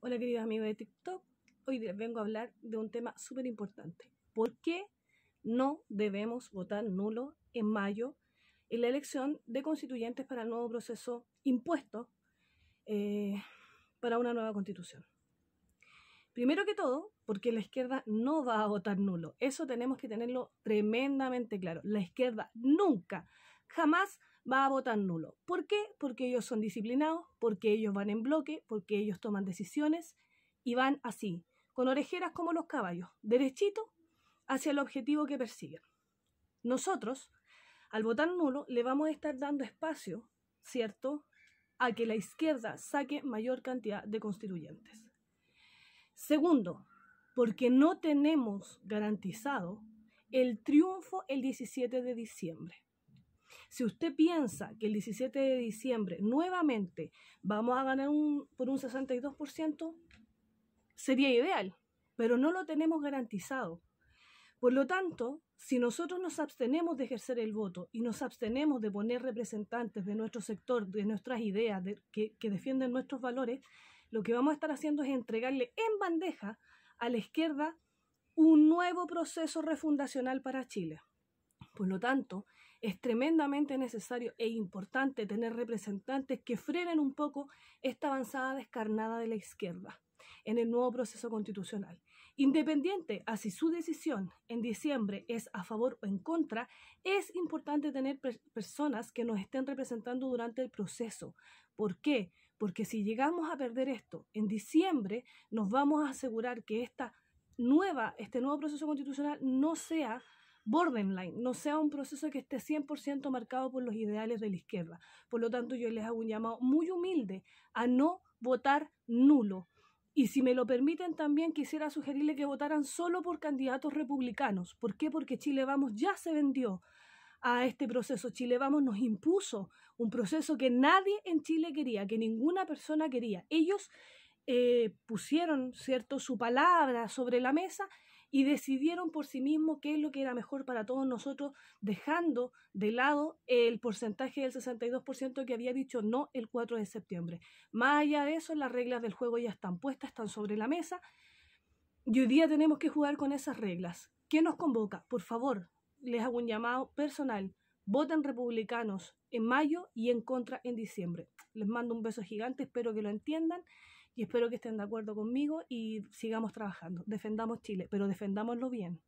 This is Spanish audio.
Hola queridos amigos de TikTok, hoy les vengo a hablar de un tema súper importante. ¿Por qué no debemos votar nulo en mayo en la elección de constituyentes para el nuevo proceso impuesto eh, para una nueva constitución? Primero que todo, porque la izquierda no va a votar nulo. Eso tenemos que tenerlo tremendamente claro. La izquierda nunca jamás va a votar nulo. ¿Por qué? Porque ellos son disciplinados, porque ellos van en bloque, porque ellos toman decisiones y van así, con orejeras como los caballos, derechito hacia el objetivo que persiguen. Nosotros, al votar nulo, le vamos a estar dando espacio, ¿cierto?, a que la izquierda saque mayor cantidad de constituyentes. Segundo, porque no tenemos garantizado el triunfo el 17 de diciembre. Si usted piensa que el 17 de diciembre nuevamente vamos a ganar un, por un 62%, sería ideal, pero no lo tenemos garantizado. Por lo tanto, si nosotros nos abstenemos de ejercer el voto y nos abstenemos de poner representantes de nuestro sector, de nuestras ideas, de, que defienden nuestros valores, lo que vamos a estar haciendo es entregarle en bandeja a la izquierda un nuevo proceso refundacional para Chile. Por lo tanto, es tremendamente necesario e importante tener representantes que frenen un poco esta avanzada descarnada de la izquierda en el nuevo proceso constitucional. Independiente a si su decisión en diciembre es a favor o en contra, es importante tener personas que nos estén representando durante el proceso. ¿Por qué? Porque si llegamos a perder esto en diciembre, nos vamos a asegurar que esta nueva, este nuevo proceso constitucional no sea borderline, no sea un proceso que esté 100% marcado por los ideales de la izquierda. Por lo tanto, yo les hago un llamado muy humilde a no votar nulo. Y si me lo permiten también quisiera sugerirle que votaran solo por candidatos republicanos. ¿Por qué? Porque Chile Vamos ya se vendió a este proceso. Chile Vamos nos impuso un proceso que nadie en Chile quería, que ninguna persona quería. Ellos eh, pusieron, ¿cierto?, su palabra sobre la mesa y decidieron por sí mismos qué es lo que era mejor para todos nosotros, dejando de lado el porcentaje del 62% que había dicho no el 4 de septiembre. Más allá de eso, las reglas del juego ya están puestas, están sobre la mesa y hoy día tenemos que jugar con esas reglas. ¿Qué nos convoca? Por favor, les hago un llamado personal. Voten republicanos en mayo y en contra en diciembre. Les mando un beso gigante, espero que lo entiendan. Y espero que estén de acuerdo conmigo y sigamos trabajando. Defendamos Chile, pero defendámoslo bien.